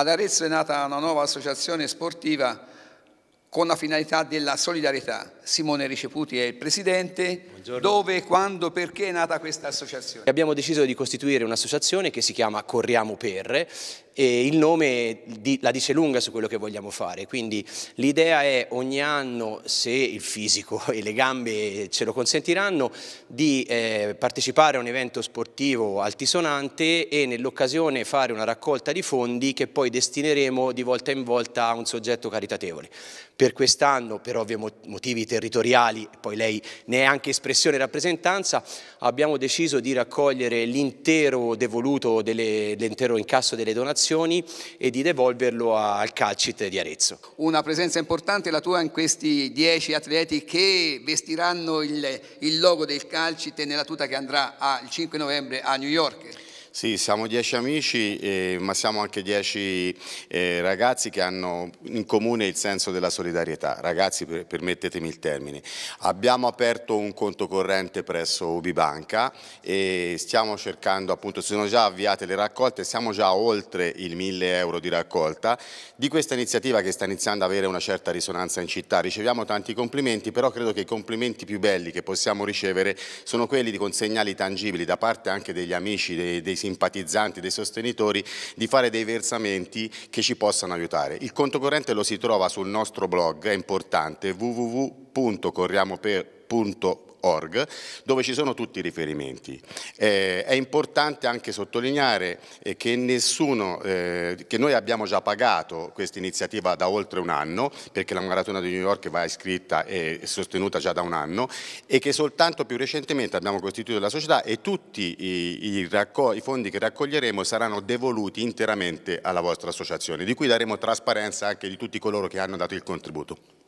Ad Arezzo è nata una nuova associazione sportiva con la finalità della solidarietà. Simone Riceputi è il presidente. Buongiorno. Dove, quando, perché è nata questa associazione? Abbiamo deciso di costituire un'associazione che si chiama Corriamo per e il nome la dice lunga su quello che vogliamo fare. Quindi l'idea è ogni anno, se il fisico e le gambe ce lo consentiranno, di eh, partecipare a un evento sportivo altisonante e nell'occasione fare una raccolta di fondi che poi destineremo di volta in volta a un soggetto caritatevole. Per quest'anno, per ovvi motivi territoriali, poi lei ne è anche espressione e rappresentanza, abbiamo deciso di raccogliere l'intero devoluto, l'intero incasso delle donazioni e di devolverlo al Calcit di Arezzo. Una presenza importante la tua in questi dieci atleti che vestiranno il, il logo del Calcit nella tuta che andrà il 5 novembre a New York. Sì, siamo dieci amici, eh, ma siamo anche dieci eh, ragazzi che hanno in comune il senso della solidarietà. Ragazzi, per, permettetemi il termine. Abbiamo aperto un conto corrente presso Ubibanca e stiamo cercando, appunto, sono già avviate le raccolte, siamo già oltre il 1000 euro di raccolta. Di questa iniziativa che sta iniziando ad avere una certa risonanza in città riceviamo tanti complimenti, però credo che i complimenti più belli che possiamo ricevere sono quelli con segnali tangibili da parte anche degli amici, dei, dei simpatizzanti, dei sostenitori, di fare dei versamenti che ci possano aiutare. Il conto corrente lo si trova sul nostro blog, è importante, www.corriamoper.com www.ecoagro.org dove ci sono tutti i riferimenti. Eh, è importante anche sottolineare eh, che, nessuno, eh, che noi abbiamo già pagato questa iniziativa da oltre un anno perché la maratona di New York va iscritta e sostenuta già da un anno e che soltanto più recentemente abbiamo costituito la società e tutti i, i, i fondi che raccoglieremo saranno devoluti interamente alla vostra associazione di cui daremo trasparenza anche di tutti coloro che hanno dato il contributo.